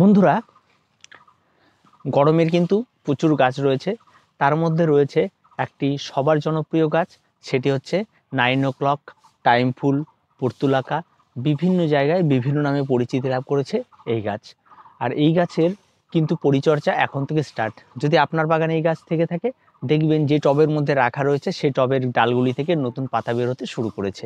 বন্ধুরা গরমের কিন্তু প্রচুর গাছ রয়েছে তার মধ্যে রয়েছে একটি সবার জনপ্রিয় গাছ সেটি হচ্ছে নাইন ও ক্লক টাইম ফুল পর্তুলাকা বিভিন্ন জায়গায় বিভিন্ন নামে পরিচিতি লাভ করেছে এই গাছ আর এই গাছের কিন্তু পরিচর্যা এখন থেকে স্টার্ট যদি আপনার বাগানে এই গাছ থেকে থাকে দেখবেন যে টবের মধ্যে রাখা রয়েছে সেই টবের ডালগুলি থেকে নতুন পাতা বেরোতে শুরু করেছে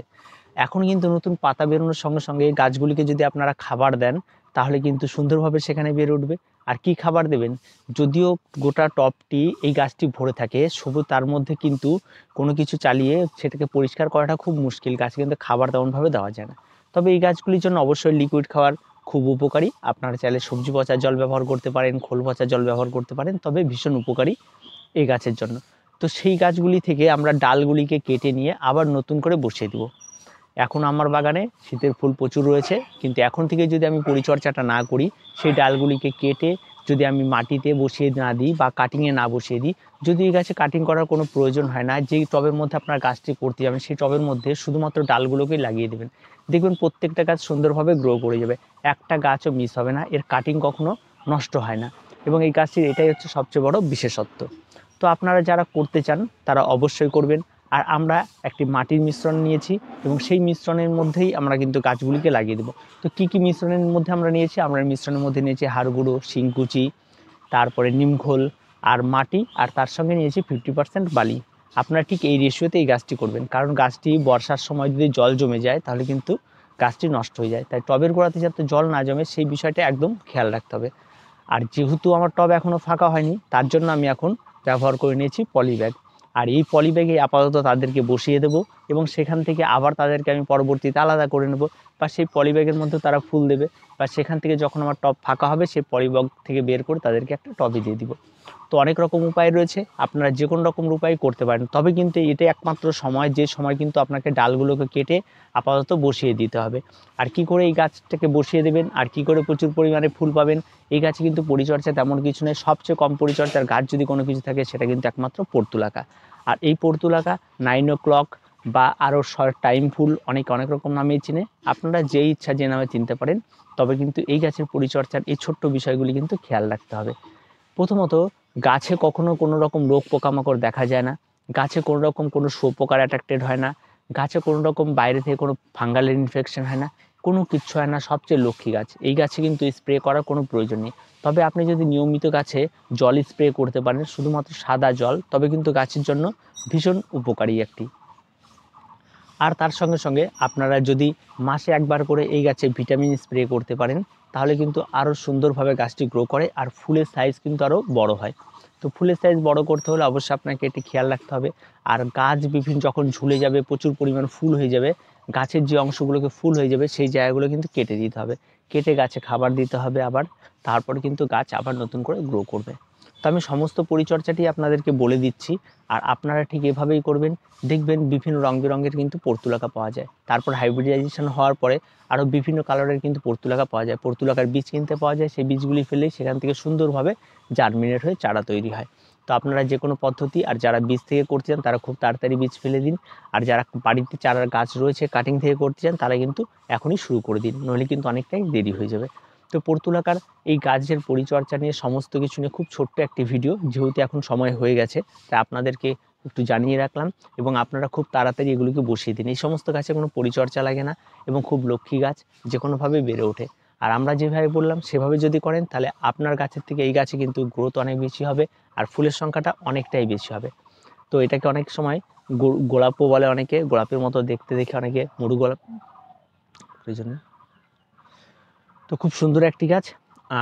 এখন কিন্তু নতুন পাতা বেরোনোর সঙ্গে সঙ্গে এই গাছগুলিকে যদি আপনারা খাবার দেন তাহলে কিন্তু সুন্দরভাবে সেখানে বের উঠবে আর কি খাবার দেবেন যদিও গোটা টপটি এই গাছটি ভরে থাকে শুধু তার মধ্যে কিন্তু কোনো কিছু চালিয়ে সেটাকে পরিষ্কার করাটা খুব মুশকিল গাছ কিন্তু খাবার তেমনভাবে দেওয়া যায় না তবে এই গাছগুলির জন্য অবশ্যই লিকুইড খাওয়ার খুব উপকারী আপনারা চাইলে সবজি পচা জল ব্যবহার করতে পারেন খোল পচা জল ব্যবহার করতে পারেন তবে ভীষণ উপকারী এই গাছের জন্য তো সেই গাছগুলি থেকে আমরা ডালগুলিকে কেটে নিয়ে আবার নতুন করে বসিয়ে দেবো এখন আমার বাগানে শীতের ফুল প্রচুর রয়েছে কিন্তু এখন থেকে যদি আমি পরিচর্যাটা না করি সেই ডালগুলিকে কেটে যদি আমি মাটিতে বসিয়ে না দিই বা কাটিংয়ে না বসিয়ে দিই যদি এই গাছে কাটিং করার কোনো প্রয়োজন হয় না যেই টবের মধ্যে আপনার গাছটি করতে যাবেন সেই টবের মধ্যে শুধুমাত্র ডালগুলোকেই লাগিয়ে দেবেন দেখবেন প্রত্যেকটা গাছ সুন্দরভাবে গ্রো করে যাবে একটা গাছও মিস হবে না এর কাটিং কখনো নষ্ট হয় না এবং এই গাছটির এটাই হচ্ছে সবচেয়ে বড় বিশেষত্ব তো আপনারা যারা করতে চান তারা অবশ্যই করবেন আর আমরা একটি মাটির মিশ্রণ নিয়েছি এবং সেই মিশ্রণের মধ্যেই আমরা কিন্তু গাছগুলিকে লাগিয়ে দেবো তো কী কী মিশ্রণের মধ্যে আমরা নিয়েছি আমরা মিশ্রণের মধ্যে নিয়েছি হাড়গুঁড়ো শিংকুচি তারপরে নিমখোল আর মাটি আর তার সঙ্গে নিয়েছি ফিফটি পার্সেন্ট বালি আপনারা ঠিক এই রেশিওতে এই গাছটি করবেন কারণ গাছটি বর্ষার সময় যদি জল জমে যায় তাহলে কিন্তু গাছটি নষ্ট হয়ে যায় তাই টবের গোড়াতে যাতে জল না জমে সেই বিষয়টা একদম খেয়াল রাখতে হবে আর যেহেতু আমার টব এখনও ফাঁকা হয়নি তার জন্য আমি এখন ব্যবহার করে নিয়েছি পলিব্যাগ আর এই পলিব্যাগে আপাতত তাদেরকে বসিয়ে দেব এবং সেখান থেকে আবার তাদেরকে আমি পরবর্তীতে আলাদা করে নেব বা সেই পলিব্যাগের মধ্যে তারা ফুল দেবে বা সেখান থেকে যখন আমার টপ ফাঁকা হবে সেই পলিব্যাগ থেকে বের করে তাদেরকে একটা টবে দিয়ে দিব তো অনেক রকম উপায় রয়েছে আপনারা যে কোনো রকম উপায় করতে পারেন তবে কিন্তু এটা একমাত্র সময় যে সময় কিন্তু আপনাকে ডালগুলোকে কেটে আপাতত বসিয়ে দিতে হবে আর কি করে এই গাছটাকে বসিয়ে দেবেন আর কি করে প্রচুর পরিমাণে ফুল পাবেন এই গাছে কিন্তু পরিচর্যা তেমন কিছু নেই সবচেয়ে কম পরিচর্যার গাছ যদি কোনো কিছু থাকে সেটা কিন্তু একমাত্র পর্তুলাকা আর এই পর্তুলাকা নাইন ও ক্লক বা আরও শর্ট টাইমফুল অনেক অনেক রকম নামেই চিনে আপনারা যেই ইচ্ছা যে নামে চিনতে পারেন তবে কিন্তু এই গাছের পরিচর্চার এই ছোট্ট বিষয়গুলি কিন্তু খেয়াল রাখতে হবে প্রথমত গাছে কখনো কোনো রকম রোগ পোকামাকড় দেখা যায় না গাছে কোনো রকম কোনো শোপোকার অ্যাট্রাক্টেড হয় না গাছে কোনো রকম বাইরে থেকে কোনো ফাঙ্গাল ইনফেকশন হয় না কোনো কিচ্ছু হয় না সবচেয়ে লক্ষ্মী গাছ এই গাছে কিন্তু স্প্রে করার কোনো প্রয়োজন নেই তবে আপনি যদি নিয়মিত গাছে জল স্প্রে করতে পারেন শুধুমাত্র সাদা জল তবে কিন্তু গাছের জন্য ভীষণ উপকারী একটি আর তার সঙ্গে সঙ্গে আপনারা যদি মাসে একবার করে এই গাছে ভিটামিন স্প্রে করতে পারেন তাহলে কিন্তু আরও সুন্দরভাবে গাছটি গ্রো করে আর ফুলের সাইজ কিন্তু আরও বড় হয় তো ফুলের সাইজ বড় করতে হলে অবশ্যই আপনাকে এটি খেয়াল রাখতে হবে আর গাছ বিভিন্ন যখন ঝুলে যাবে প্রচুর পরিমাণ ফুল হয়ে যাবে গাছের যে অংশগুলোকে ফুল হয়ে যাবে সেই জায়গাগুলো কিন্তু কেটে দিতে হবে কেটে গাছে খাবার দিতে হবে আবার তারপর কিন্তু গাছ আবার নতুন করে গ্রো করবে তো আমি সমস্ত পরিচর্যাটি আপনাদেরকে বলে দিচ্ছি আর আপনারা ঠিক এভাবেই করবেন দেখবেন বিভিন্ন রং বেরঙের কিন্তু পর্তুলাকা পাওয়া যায় তারপর হাইব্রিডাইজেশন হওয়ার পরে আরও বিভিন্ন কালারের কিন্তু পর্তুলাকা পাওয়া যায় পর্তুলাকার বীজ কিনতে পাওয়া যায় সেই বীজগুলি ফেলে সেখান থেকে সুন্দরভাবে জার্মিনেট হয়ে চারা তৈরি হয় তো আপনারা যে কোনো পদ্ধতি আর যারা বীজ থেকে করতে চান তারা খুব তাড়াতাড়ি বীজ ফেলে দিন আর যারা বাড়িতে চারার গাছ রয়েছে কাটিং থেকে করতে চান তারা কিন্তু এখনই শুরু করে দিন নইলে কিন্তু অনেকটাই দেরি হয়ে যাবে তো পর্তুলাকার এই গাছের পরিচর্যা নিয়ে সমস্ত কিছু নিয়ে খুব ছোট্ট একটি ভিডিও যেহেতু এখন সময় হয়ে গেছে তা আপনাদেরকে একটু জানিয়ে রাখলাম এবং আপনারা খুব তাড়াতাড়ি এগুলোকে বসিয়ে দিন এই সমস্ত গাছে কোনো পরিচর্যা লাগে না এবং খুব লক্ষ্মী গাছ যে কোনোভাবে বেড়ে ওঠে আর আমরা যেভাবে বললাম সেভাবে যদি করেন তাহলে আপনার গাছের থেকে এই গাছে কিন্তু গ্রোথ অনেক বেশি হবে আর ফুলের সংখ্যাটা অনেকটাই বেশি হবে তো এটাকে অনেক সময় গোলাপও বলে অনেকে গোলাপের মতো দেখতে দেখে অনেকে মরু গোলাপ ওই জন্য তো খুব সুন্দর একটি গাছ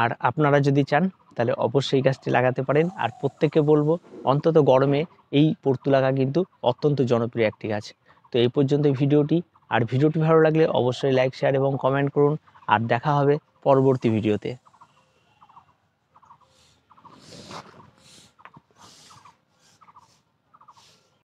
আর আপনারা যদি চান তাহলে অবশ্যই গাছটি লাগাতে পারেন আর প্রত্যেককে বলবো অন্তত গরমে এই পর্তুলাকা কিন্তু অত্যন্ত জনপ্রিয় একটি গাছ তো এই পর্যন্ত ভিডিওটি আর ভিডিওটি ভালো লাগলে অবশ্যই লাইক শেয়ার এবং কমেন্ট করুন আর দেখা হবে পরবর্তী ভিডিওতে